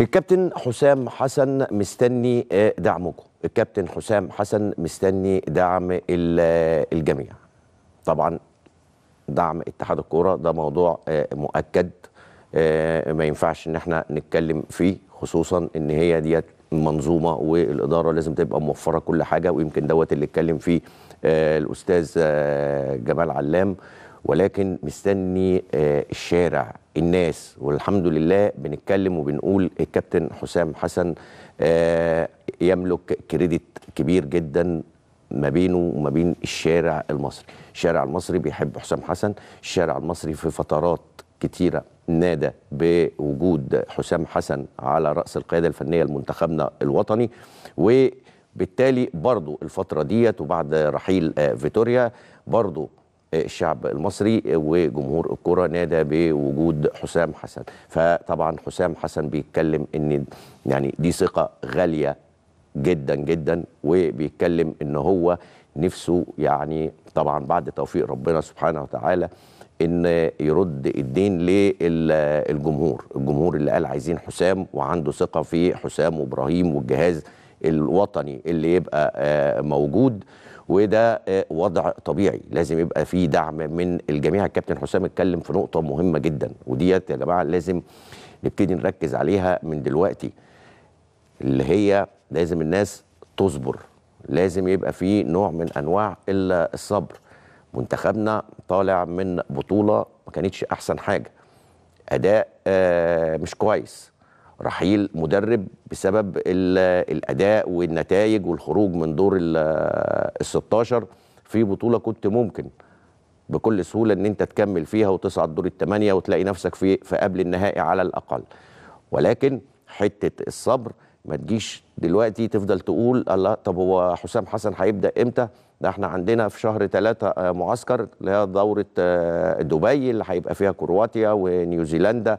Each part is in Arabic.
الكابتن حسام حسن مستني آه، دعمكم الكابتن حسام حسن مستني دعم آه، الجميع طبعا دعم اتحاد الكوره ده موضوع آه، مؤكد ما ينفعش ان احنا نتكلم فيه خصوصا ان هي ديت منظومه والاداره لازم تبقى موفره كل حاجه ويمكن دوت اللي اتكلم فيه الاستاذ جمال علام ولكن مستني آه، الشارع الناس والحمد لله بنتكلم وبنقول الكابتن حسام حسن آه، يملك كريدت كبير جدا ما بينه وما بين الشارع المصري الشارع المصري بيحب حسام حسن الشارع المصري في فترات كتيرة نادى بوجود حسام حسن على رأس القيادة الفنية لمنتخبنا الوطني وبالتالي برضو الفترة ديت وبعد رحيل آه، فيتوريا برضو الشعب المصري وجمهور الكرة نادى بوجود حسام حسن فطبعا حسام حسن بيتكلم ان يعني دي ثقة غالية جدا جدا وبيتكلم ان هو نفسه يعني طبعا بعد توفيق ربنا سبحانه وتعالى ان يرد الدين للجمهور الجمهور اللي قال عايزين حسام وعنده ثقه في حسام وابراهيم والجهاز الوطني اللي يبقى آه، موجود وده آه، وضع طبيعي لازم يبقى في دعم من الجميع الكابتن حسام اتكلم في نقطه مهمه جدا وديت يا جماعه لازم نبتدي نركز عليها من دلوقتي اللي هي لازم الناس تصبر لازم يبقى في نوع من انواع الا الصبر منتخبنا طالع من بطوله ما كانتش احسن حاجه اداء آه، مش كويس رحيل مدرب بسبب الاداء والنتائج والخروج من دور ال 16 في بطوله كنت ممكن بكل سهوله ان انت تكمل فيها وتصعد دور الثمانيه وتلاقي نفسك في في قبل النهائي على الاقل ولكن حته الصبر ما تجيش دلوقتي تفضل تقول الله طب هو حسام حسن هيبدا امتى ده احنا عندنا في شهر ثلاثة آه، معسكر اللي هي دورة آه، دبي اللي هيبقى فيها كرواتيا ونيوزيلندا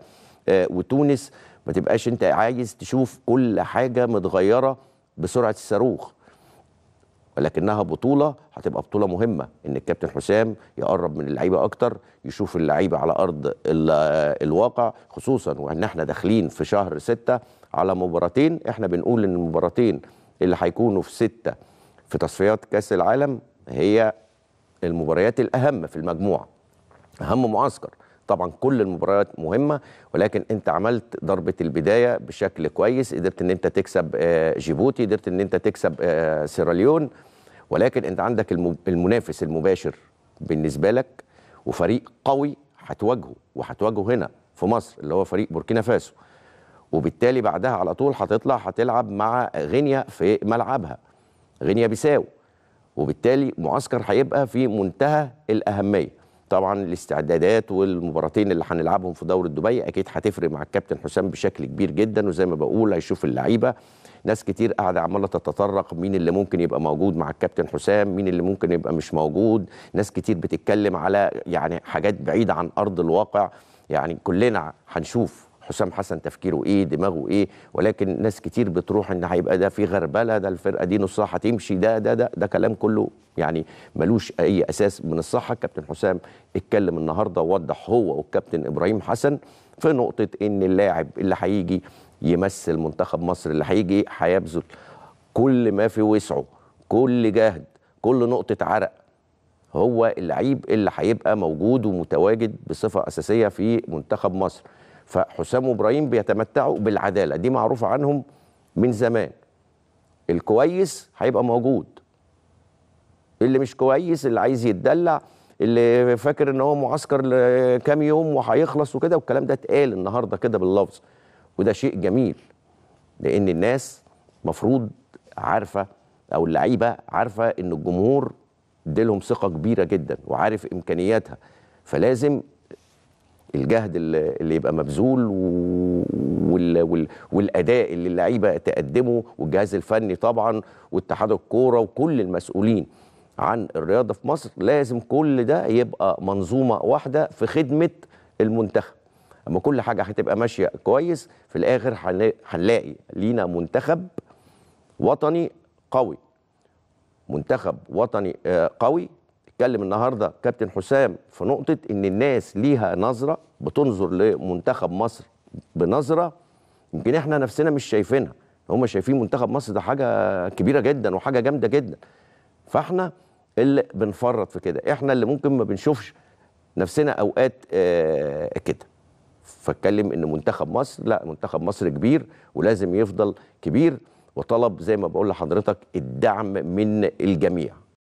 آه، وتونس ما تبقاش انت عايز تشوف كل حاجه متغيره بسرعه الصاروخ ولكنها بطوله هتبقى بطوله مهمه ان الكابتن حسام يقرب من اللعيبه اكتر يشوف اللعيبه على ارض الواقع خصوصا وان احنا داخلين في شهر ستة على مباراتين احنا بنقول ان المباراتين اللي هيكونوا في ستة في تصفيات كاس العالم هي المباريات الاهم في المجموعه اهم معسكر طبعا كل المباريات مهمه ولكن انت عملت ضربه البدايه بشكل كويس قدرت ان انت تكسب آه، جيبوتي قدرت ان انت تكسب آه، سيراليون ولكن انت عندك المنافس المباشر بالنسبه لك وفريق قوي هتواجهه وهتواجهه هنا في مصر اللي هو فريق بوركينا فاسو وبالتالي بعدها على طول هتطلع هتلعب مع غينيا في ملعبها غينيا بيساو وبالتالي معسكر هيبقى في منتهى الاهميه طبعا الاستعدادات والمباراتين اللي هنلعبهم في دوري دبي اكيد هتفرق مع الكابتن حسام بشكل كبير جدا وزي ما بقول هيشوف اللعيبه ناس كتير قاعده عماله تتطرق مين اللي ممكن يبقى موجود مع الكابتن حسام مين اللي ممكن يبقى مش موجود ناس كتير بتتكلم على يعني حاجات بعيده عن ارض الواقع يعني كلنا هنشوف حسام حسن تفكيره ايه دماغه ايه ولكن ناس كتير بتروح ان هيبقى ده في غربله ده الفرقه دي نصها هتمشي ده ده ده ده كلام كله يعني ملوش اي اساس من الصحه الكابتن حسام اتكلم النهارده ووضح هو والكابتن ابراهيم حسن في نقطه ان اللاعب اللي هيجي يمثل منتخب مصر اللي هيجي هيبذل كل ما في وسعه كل جهد كل نقطه عرق هو اللعيب اللي هيبقى موجود ومتواجد بصفه اساسيه في منتخب مصر فحسام وابراهيم بيتمتعوا بالعداله دي معروفه عنهم من زمان الكويس هيبقى موجود اللي مش كويس اللي عايز يتدلع اللي فاكر ان هو معسكر لكام يوم وهيخلص وكده والكلام ده اتقال النهارده كده باللفظ وده شيء جميل لان الناس مفروض عارفه او اللعيبه عارفه ان الجمهور اديلهم ثقه كبيره جدا وعارف امكانياتها فلازم الجهد اللي يبقى مبذول والاداء اللي اللعيبه تقدمه والجهاز الفني طبعا واتحاد الكوره وكل المسؤولين عن الرياضه في مصر لازم كل ده يبقى منظومه واحده في خدمه المنتخب اما كل حاجه هتبقى ماشيه كويس في الاخر هنلاقي لينا منتخب وطني قوي منتخب وطني آه، قوي اتكلم النهارده كابتن حسام في نقطه ان الناس ليها نظره بتنظر لمنتخب مصر بنظره يمكن احنا نفسنا مش شايفينها هم شايفين منتخب مصر ده حاجه كبيره جدا وحاجه جامده جدا فاحنا اللي بنفرط في كده احنا اللي ممكن ما بنشوفش نفسنا اوقات آه كده فاتكلم ان منتخب مصر لا منتخب مصر كبير ولازم يفضل كبير وطلب زي ما بقول لحضرتك الدعم من الجميع